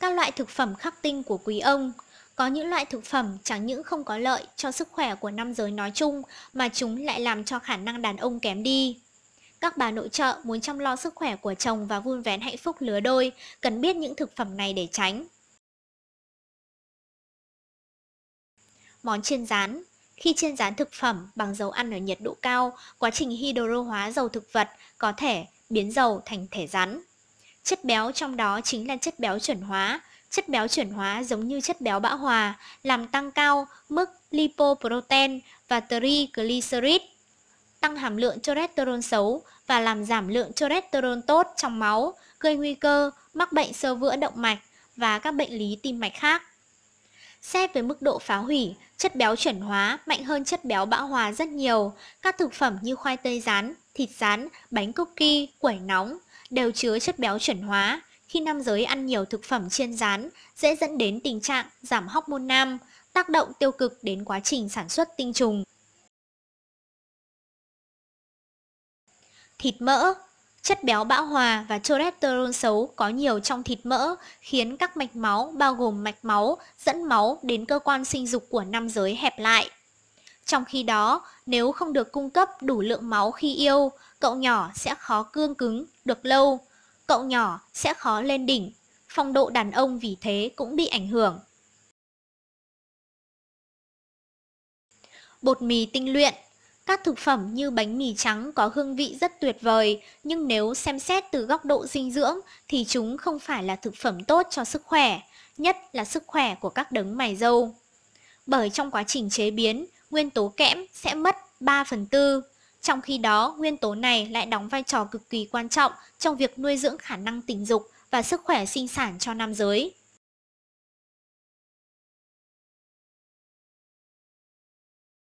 các loại thực phẩm khắc tinh của quý ông. Có những loại thực phẩm chẳng những không có lợi cho sức khỏe của nam giới nói chung mà chúng lại làm cho khả năng đàn ông kém đi. Các bà nội trợ muốn chăm lo sức khỏe của chồng và vun vén hạnh phúc lứa đôi cần biết những thực phẩm này để tránh. Món chiên rán khi chiên rán thực phẩm bằng dầu ăn ở nhiệt độ cao, quá trình hydro hóa dầu thực vật có thể biến dầu thành thể rắn. Chất béo trong đó chính là chất béo chuẩn hóa. Chất béo chuyển hóa giống như chất béo bão hòa, làm tăng cao mức lipoprotein và triglycerid, tăng hàm lượng cholesterol xấu và làm giảm lượng cholesterol tốt trong máu, gây nguy cơ mắc bệnh sơ vữa động mạch và các bệnh lý tim mạch khác. Xét về mức độ phá hủy, chất béo chuyển hóa mạnh hơn chất béo bão hòa rất nhiều. Các thực phẩm như khoai tây rán, thịt rán, bánh cookie, quẩy nóng, đều chứa chất béo chuẩn hóa. Khi nam giới ăn nhiều thực phẩm chiên rán, dễ dẫn đến tình trạng giảm hormone nam, tác động tiêu cực đến quá trình sản xuất tinh trùng. Thịt mỡ Chất béo bão hòa và cholesterol xấu có nhiều trong thịt mỡ khiến các mạch máu bao gồm mạch máu, dẫn máu đến cơ quan sinh dục của nam giới hẹp lại. Trong khi đó, nếu không được cung cấp đủ lượng máu khi yêu, cậu nhỏ sẽ khó cương cứng được lâu, cậu nhỏ sẽ khó lên đỉnh, phong độ đàn ông vì thế cũng bị ảnh hưởng. Bột mì tinh luyện các thực phẩm như bánh mì trắng có hương vị rất tuyệt vời, nhưng nếu xem xét từ góc độ dinh dưỡng thì chúng không phải là thực phẩm tốt cho sức khỏe, nhất là sức khỏe của các đấng mày dâu. Bởi trong quá trình chế biến, nguyên tố kẽm sẽ mất 3 phần tư. Trong khi đó, nguyên tố này lại đóng vai trò cực kỳ quan trọng trong việc nuôi dưỡng khả năng tình dục và sức khỏe sinh sản cho nam giới.